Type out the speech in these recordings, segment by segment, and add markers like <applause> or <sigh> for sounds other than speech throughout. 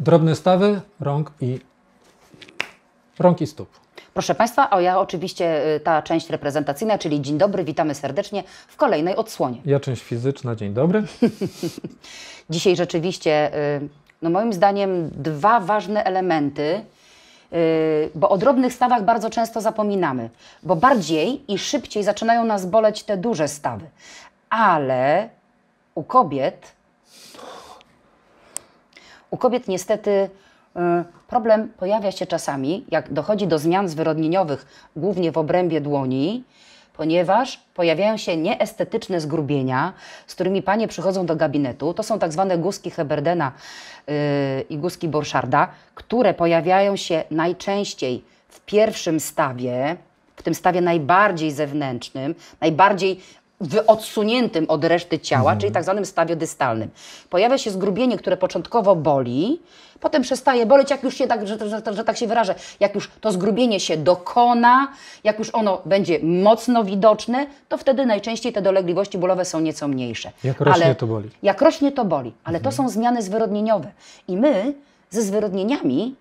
Drobne stawy rąk i, rąk i stóp. Proszę Państwa, a ja oczywiście y, ta część reprezentacyjna, czyli dzień dobry, witamy serdecznie w kolejnej odsłonie. Ja część fizyczna, dzień dobry. <laughs> Dzisiaj rzeczywiście, y, no moim zdaniem, dwa ważne elementy, y, bo o drobnych stawach bardzo często zapominamy, bo bardziej i szybciej zaczynają nas boleć te duże stawy. Ale u kobiet u kobiet niestety y, problem pojawia się czasami, jak dochodzi do zmian zwyrodnieniowych, głównie w obrębie dłoni, ponieważ pojawiają się nieestetyczne zgrubienia, z którymi panie przychodzą do gabinetu. To są tak zwane guski Heberdena y, i guski Borszarda, które pojawiają się najczęściej w pierwszym stawie, w tym stawie najbardziej zewnętrznym, najbardziej w odsuniętym od reszty ciała, mhm. czyli tak zwanym stawie dystalnym. Pojawia się zgrubienie, które początkowo boli, potem przestaje boleć, jak już się tak, że, że, że, tak się wyrażę, jak już to zgrubienie się dokona, jak już ono będzie mocno widoczne, to wtedy najczęściej te dolegliwości bólowe są nieco mniejsze. Jak rośnie ale, to boli. Jak rośnie to boli, ale mhm. to są zmiany zwyrodnieniowe i my ze zwyrodnieniami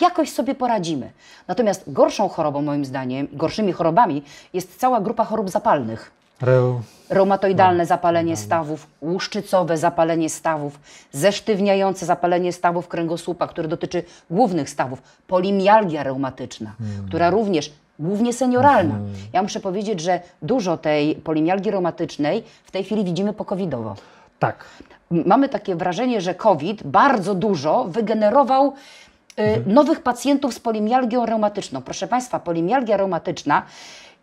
jakoś sobie poradzimy. Natomiast gorszą chorobą moim zdaniem, gorszymi chorobami jest cała grupa chorób zapalnych. Reu. Reumatoidalne no. zapalenie stawów, łuszczycowe zapalenie stawów, zesztywniające zapalenie stawów kręgosłupa, które dotyczy głównych stawów, polimialgia reumatyczna, hmm. która również głównie senioralna. Hmm. Ja muszę powiedzieć, że dużo tej polimialgii reumatycznej w tej chwili widzimy pokowidowo. Tak. Mamy takie wrażenie, że COVID bardzo dużo wygenerował y, mhm. nowych pacjentów z polimialgią reumatyczną. Proszę Państwa, polimialgia reumatyczna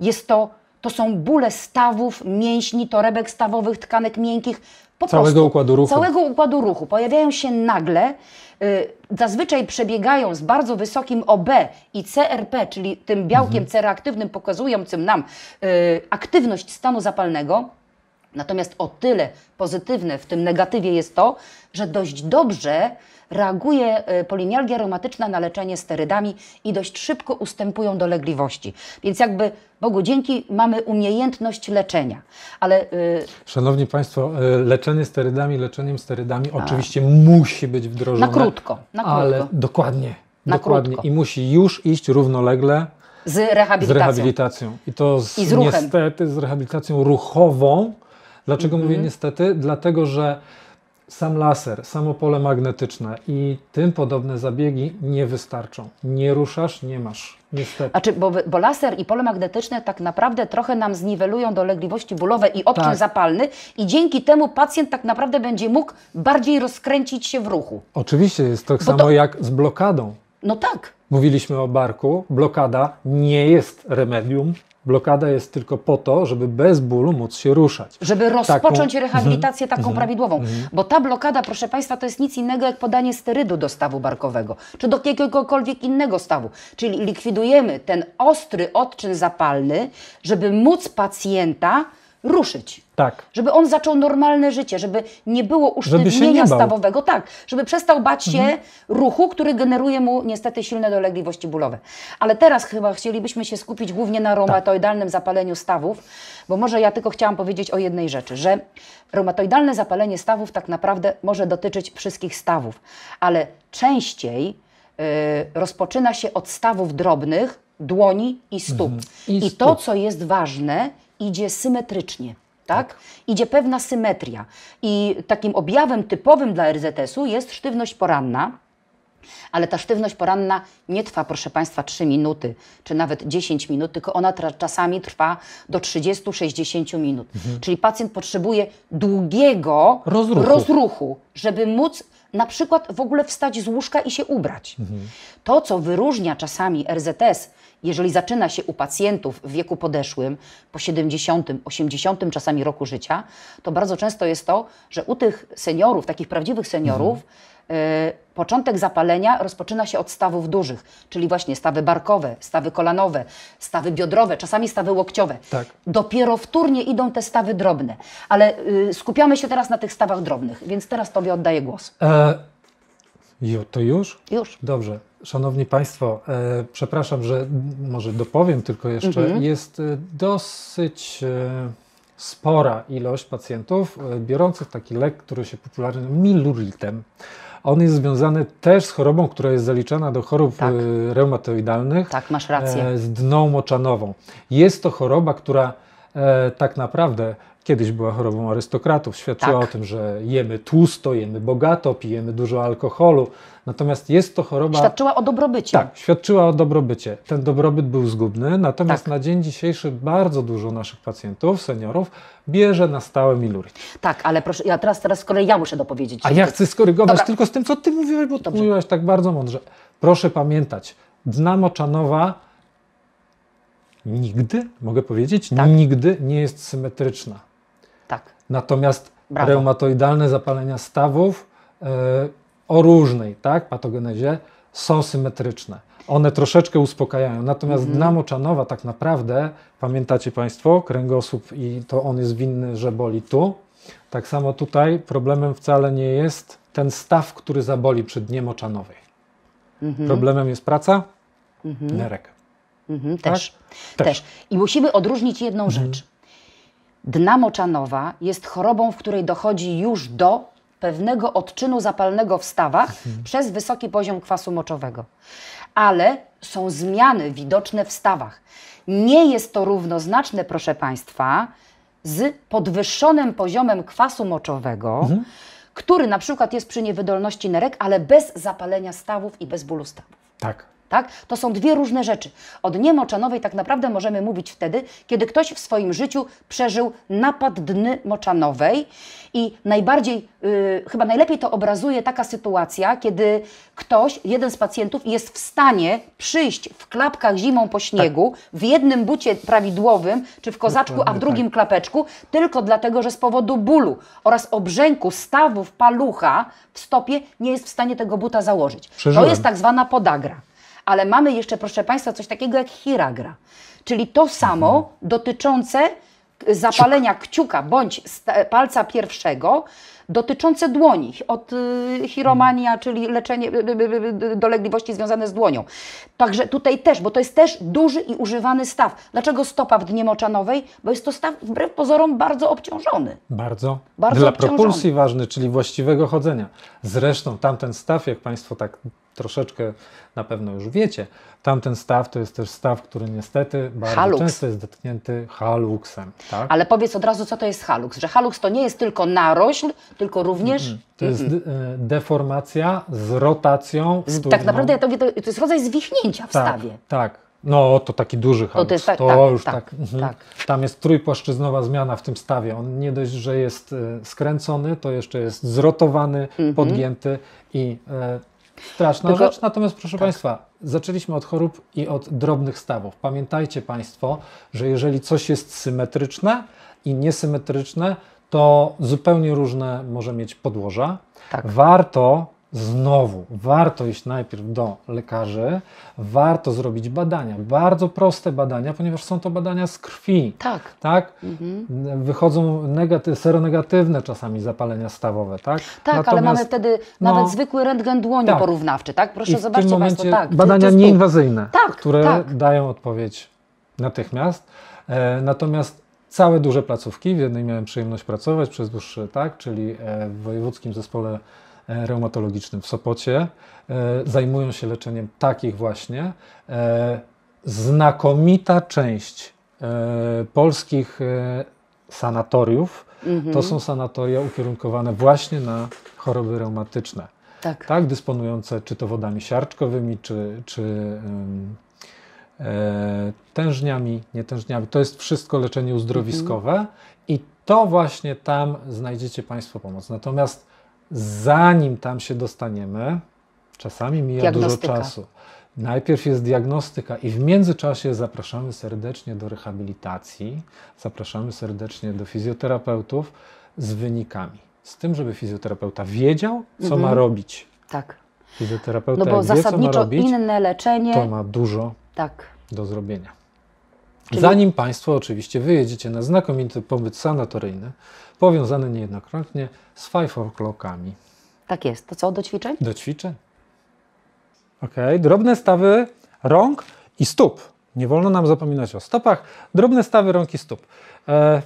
jest to to są bóle stawów, mięśni, torebek stawowych, tkanek miękkich. Po całego prostu, układu ruchu. Całego układu ruchu. Pojawiają się nagle, y, zazwyczaj przebiegają z bardzo wysokim OB i CRP, czyli tym białkiem mhm. pokazującym nam y, aktywność stanu zapalnego. Natomiast o tyle pozytywne w tym negatywie jest to, że dość dobrze reaguje e, polimialgia reumatyczna na leczenie sterydami i dość szybko ustępują dolegliwości. Więc jakby Bogu dzięki mamy umiejętność leczenia. Ale yy... Szanowni Państwo, e, leczenie sterydami, leczeniem sterydami A. Tak. oczywiście musi być wdrożone. Na krótko, na krótko. Ale dokładnie. Na dokładnie. Krótko. I musi już iść równolegle z rehabilitacją. Z rehabilitacją. I to z, I z niestety z rehabilitacją ruchową. Dlaczego mm -hmm. mówię niestety? Dlatego, że sam laser, samo pole magnetyczne i tym podobne zabiegi nie wystarczą. Nie ruszasz, nie masz. Niestety. Znaczy, bo, bo laser i pole magnetyczne tak naprawdę trochę nam zniwelują dolegliwości bólowe i odczyn tak. zapalny i dzięki temu pacjent tak naprawdę będzie mógł bardziej rozkręcić się w ruchu. Oczywiście jest tak bo samo to... jak z blokadą. No tak. Mówiliśmy o barku. Blokada nie jest remedium, Blokada jest tylko po to, żeby bez bólu móc się ruszać. Żeby rozpocząć taką... Mhm. rehabilitację taką mhm. prawidłową. Mhm. Bo ta blokada, proszę Państwa, to jest nic innego jak podanie sterydu do stawu barkowego, czy do jakiegokolwiek innego stawu. Czyli likwidujemy ten ostry odczyn zapalny, żeby móc pacjenta ruszyć. Tak. Żeby on zaczął normalne życie, żeby nie było usztywnienia stawowego. Tak, żeby przestał bać się mhm. ruchu, który generuje mu niestety silne dolegliwości bólowe. Ale teraz chyba chcielibyśmy się skupić głównie na reumatoidalnym tak. zapaleniu stawów, bo może ja tylko chciałam powiedzieć o jednej rzeczy, że reumatoidalne zapalenie stawów tak naprawdę może dotyczyć wszystkich stawów, ale częściej yy, rozpoczyna się od stawów drobnych, dłoni i stóp. Mhm. I, I stóp. to, co jest ważne, idzie symetrycznie. Tak? tak? Idzie pewna symetria. I takim objawem typowym dla RZS-u jest sztywność poranna, ale ta sztywność poranna nie trwa, proszę Państwa, 3 minuty czy nawet 10 minut, tylko ona czasami trwa do 30-60 minut. Mhm. Czyli pacjent potrzebuje długiego rozruchu. rozruchu, żeby móc na przykład w ogóle wstać z łóżka i się ubrać. Mhm. To, co wyróżnia czasami RZS, jeżeli zaczyna się u pacjentów w wieku podeszłym, po 70, 80 czasami roku życia, to bardzo często jest to, że u tych seniorów, takich prawdziwych seniorów, mhm. y początek zapalenia rozpoczyna się od stawów dużych, czyli właśnie stawy barkowe, stawy kolanowe, stawy biodrowe, czasami stawy łokciowe. Tak. Dopiero wtórnie idą te stawy drobne, ale y, skupiamy się teraz na tych stawach drobnych, więc teraz Tobie oddaję głos. E, to już? Już. Dobrze. Szanowni Państwo, e, przepraszam, że może dopowiem tylko jeszcze. Mhm. Jest e, dosyć. E, spora ilość pacjentów e, biorących taki lek, który się popularnie miluritem on jest związany też z chorobą, która jest zaliczana do chorób tak. E, reumatoidalnych. Tak, masz rację. E, z dną moczanową. Jest to choroba, która e, tak naprawdę kiedyś była chorobą arystokratów. Świadczyła tak. o tym, że jemy tłusto, jemy bogato, pijemy dużo alkoholu. Natomiast jest to choroba. Świadczyła o dobrobycie. Tak, świadczyła o dobrobycie. Ten dobrobyt był zgubny, natomiast tak. na dzień dzisiejszy bardzo dużo naszych pacjentów, seniorów, bierze na stałe milury. Tak, ale proszę, ja teraz, teraz z kolei ja muszę dopowiedzieć. A ja chcę skorygować Dobra. tylko z tym, co ty mówiłaś, bo Dobrze. mówiłaś tak bardzo mądrze. Proszę pamiętać, dna moczanowa nigdy, mogę powiedzieć, tak? nigdy nie jest symetryczna. Natomiast Brawo. reumatoidalne zapalenia stawów e, o różnej tak, patogenezie są symetryczne. One troszeczkę uspokajają. Natomiast mm -hmm. dla moczanowa tak naprawdę, pamiętacie Państwo, kręgosłup i to on jest winny, że boli tu. Tak samo tutaj problemem wcale nie jest ten staw, który zaboli przy dnie moczanowej. Mm -hmm. Problemem jest praca, mhm. nerek. -hmm. Tak? Też. Też. Też. I musimy odróżnić jedną mhm. rzecz dna moczanowa jest chorobą, w której dochodzi już do pewnego odczynu zapalnego w stawach mhm. przez wysoki poziom kwasu moczowego. Ale są zmiany widoczne w stawach. Nie jest to równoznaczne, proszę Państwa, z podwyższonym poziomem kwasu moczowego, mhm. który na przykład jest przy niewydolności nerek, ale bez zapalenia stawów i bez bólu stawów. Tak. Tak? To są dwie różne rzeczy. Od niemoczanowej tak naprawdę możemy mówić wtedy, kiedy ktoś w swoim życiu przeżył napad dny moczanowej i najbardziej, yy, chyba najlepiej to obrazuje taka sytuacja, kiedy ktoś, jeden z pacjentów jest w stanie przyjść w klapkach zimą po śniegu, tak. w jednym bucie prawidłowym, czy w kozaczku, a w drugim tak. klapeczku, tylko dlatego, że z powodu bólu oraz obrzęku stawów palucha w stopie nie jest w stanie tego buta założyć. Przeżyłem. To jest tak zwana podagra ale mamy jeszcze, proszę Państwa, coś takiego jak hiragra, czyli to samo mhm. dotyczące zapalenia Kciuk. kciuka bądź palca pierwszego dotyczące dłoni, od y, chiromania, mhm. czyli leczenie y, y, dolegliwości związane z dłonią. Także tutaj też, bo to jest też duży i używany staw. Dlaczego stopa w dnie moczanowej? Bo jest to staw wbrew pozorom bardzo obciążony. Bardzo. bardzo Dla obciążony. propulsji ważny, czyli właściwego chodzenia. Zresztą tamten staw, jak Państwo tak troszeczkę na pewno już wiecie. Tamten staw to jest też staw, który niestety bardzo halux. często jest dotknięty haluksem. Tak? Ale powiedz od razu, co to jest haluks, że haluks to nie jest tylko narośl, tylko również... Mm To mm jest mhm. e, deformacja z rotacją. Z, którą... Tak naprawdę no. to, to jest rodzaj zwichnięcia w tak, stawie. Tak, no, to taki duży halux. To, jest tak, to tak, już tak, tak, mhm. tak, Tam jest trójpłaszczyznowa zmiana w tym stawie. On nie dość, że jest e, skręcony, to jeszcze jest zrotowany, mhm. podgięty i e, Straszna Tylko... rzecz, natomiast proszę tak. Państwa, zaczęliśmy od chorób i od drobnych stawów. Pamiętajcie Państwo, że jeżeli coś jest symetryczne i niesymetryczne, to zupełnie różne może mieć podłoża. Tak. Warto Znowu, warto iść najpierw do lekarzy, warto zrobić badania, bardzo proste badania, ponieważ są to badania z krwi. Tak. tak? Mhm. Wychodzą negaty seronegatywne czasami zapalenia stawowe, tak? Tak, Natomiast, ale mamy wtedy no, nawet zwykły rentgen dłoni tak. porównawczy, tak? Proszę I w zobaczcie tym momencie Państwo, tak. Badania nieinwazyjne, tak, które tak. dają odpowiedź natychmiast. E, natomiast całe duże placówki, w jednej miałem przyjemność pracować przez dłuższy, tak, czyli e, w Wojewódzkim Zespole Reumatologicznym w Sopocie. E, zajmują się leczeniem takich właśnie. E, znakomita część e, polskich sanatoriów mhm. to są sanatoria ukierunkowane właśnie na choroby reumatyczne. Tak. tak dysponujące czy to wodami siarczkowymi, czy, czy e, tężniami, nietężniami. To jest wszystko leczenie uzdrowiskowe mhm. i to właśnie tam znajdziecie Państwo pomoc. Natomiast zanim tam się dostaniemy, czasami mija dużo czasu. Najpierw jest diagnostyka i w międzyczasie zapraszamy serdecznie do rehabilitacji, zapraszamy serdecznie do fizjoterapeutów z wynikami. Z tym, żeby fizjoterapeuta wiedział, co ma mhm. robić. Tak. Fizjoterapeuta no bo wie, zasadniczo robić, inne leczenie. To ma dużo tak. do zrobienia. Czyli... Zanim Państwo oczywiście wyjedziecie na znakomity pobyt sanatoryjny, powiązany niejednokrotnie z five o'clockami. Tak jest. To co, do ćwiczeń? Do ćwiczeń. Ok, drobne stawy rąk i stóp. Nie wolno nam zapominać o stopach. Drobne stawy rąk i stóp. E,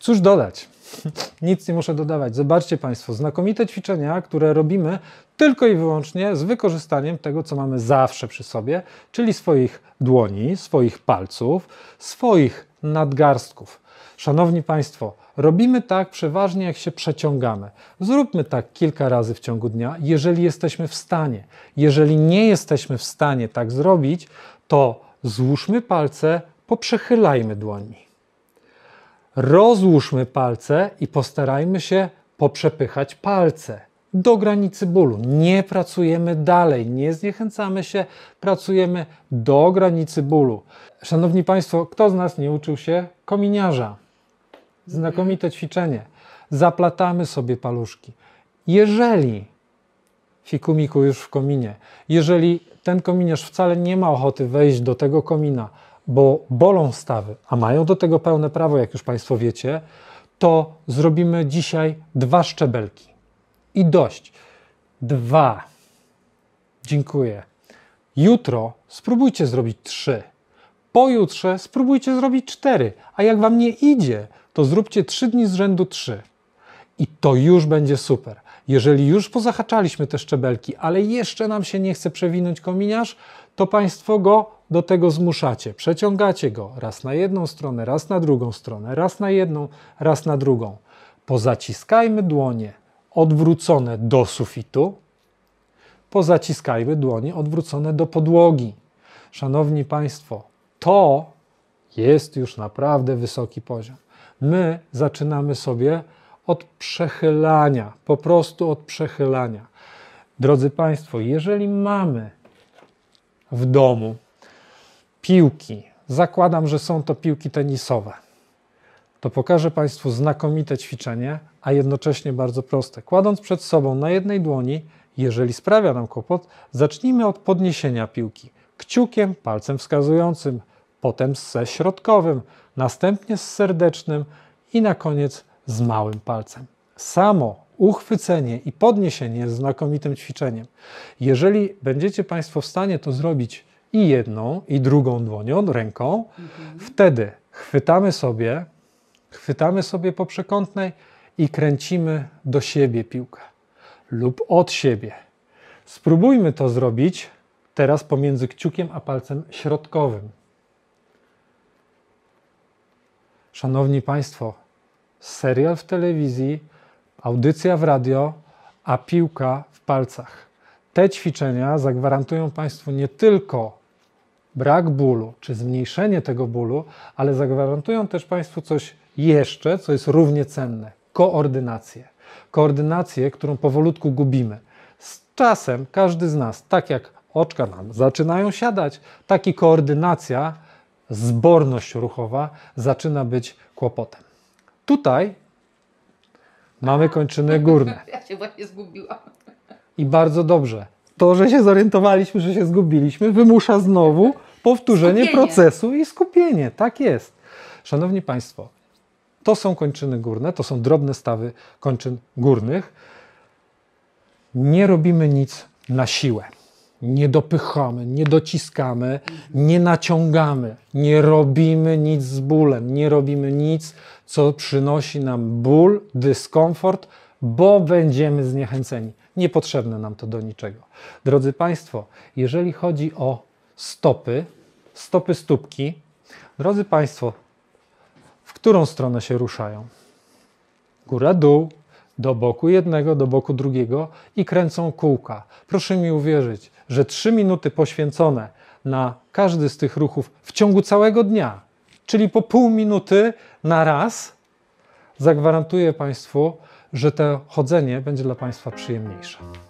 Cóż dodać? <laughs> Nic nie muszę dodawać. Zobaczcie Państwo, znakomite ćwiczenia, które robimy tylko i wyłącznie z wykorzystaniem tego, co mamy zawsze przy sobie, czyli swoich dłoni, swoich palców, swoich nadgarstków. Szanowni Państwo, robimy tak przeważnie, jak się przeciągamy. Zróbmy tak kilka razy w ciągu dnia, jeżeli jesteśmy w stanie. Jeżeli nie jesteśmy w stanie tak zrobić, to złóżmy palce, poprzechylajmy dłońmi. Rozłóżmy palce i postarajmy się poprzepychać palce do granicy bólu. Nie pracujemy dalej, nie zniechęcamy się, pracujemy do granicy bólu. Szanowni Państwo, kto z nas nie uczył się kominiarza? Znakomite ćwiczenie. Zaplatamy sobie paluszki. Jeżeli fikumiku już w kominie, jeżeli ten kominiarz wcale nie ma ochoty wejść do tego komina, bo bolą stawy, a mają do tego pełne prawo, jak już Państwo wiecie, to zrobimy dzisiaj dwa szczebelki. I dość. Dwa. Dziękuję. Jutro spróbujcie zrobić trzy. Pojutrze spróbujcie zrobić cztery. A jak Wam nie idzie, to zróbcie trzy dni z rzędu trzy. I to już będzie super. Jeżeli już pozahaczaliśmy te szczebelki, ale jeszcze nam się nie chce przewinąć kominiarz, to Państwo go do tego zmuszacie. Przeciągacie go raz na jedną stronę, raz na drugą stronę, raz na jedną, raz na drugą. Pozaciskajmy dłonie odwrócone do sufitu, pozaciskajmy dłonie odwrócone do podłogi. Szanowni Państwo, to jest już naprawdę wysoki poziom. My zaczynamy sobie od przechylania, po prostu od przechylania. Drodzy Państwo, jeżeli mamy w domu piłki. Zakładam, że są to piłki tenisowe. To pokażę Państwu znakomite ćwiczenie, a jednocześnie bardzo proste. Kładąc przed sobą na jednej dłoni, jeżeli sprawia nam kłopot, zacznijmy od podniesienia piłki. Kciukiem, palcem wskazującym, potem ze środkowym, następnie z serdecznym i na koniec z małym palcem. Samo uchwycenie i podniesienie jest znakomitym ćwiczeniem. Jeżeli będziecie Państwo w stanie to zrobić i jedną, i drugą dłonią, ręką. Mhm. Wtedy chwytamy sobie, chwytamy sobie po przekątnej i kręcimy do siebie piłkę lub od siebie. Spróbujmy to zrobić teraz pomiędzy kciukiem a palcem środkowym. Szanowni Państwo, serial w telewizji, audycja w radio, a piłka w palcach. Te ćwiczenia zagwarantują Państwu nie tylko brak bólu czy zmniejszenie tego bólu, ale zagwarantują też Państwu coś jeszcze, co jest równie cenne koordynację. Koordynację, którą powolutku gubimy. Z czasem każdy z nas, tak jak oczka nam zaczynają siadać, tak i koordynacja, zborność ruchowa zaczyna być kłopotem. Tutaj mamy kończyny górne. <laughs> Ja się właśnie zgubiłam. I bardzo dobrze. To, że się zorientowaliśmy, że się zgubiliśmy, wymusza znowu powtórzenie skupienie. procesu i skupienie. Tak jest. Szanowni Państwo, to są kończyny górne, to są drobne stawy kończyn górnych. Nie robimy nic na siłę. Nie dopychamy, nie dociskamy, nie naciągamy, nie robimy nic z bólem, nie robimy nic, co przynosi nam ból, dyskomfort, bo będziemy zniechęceni. Niepotrzebne nam to do niczego. Drodzy Państwo, jeżeli chodzi o stopy, stopy stópki. Drodzy Państwo, w którą stronę się ruszają? Góra, dół, do boku jednego, do boku drugiego i kręcą kółka. Proszę mi uwierzyć, że trzy minuty poświęcone na każdy z tych ruchów w ciągu całego dnia, czyli po pół minuty na raz, zagwarantuję Państwu, że to chodzenie będzie dla Państwa przyjemniejsze.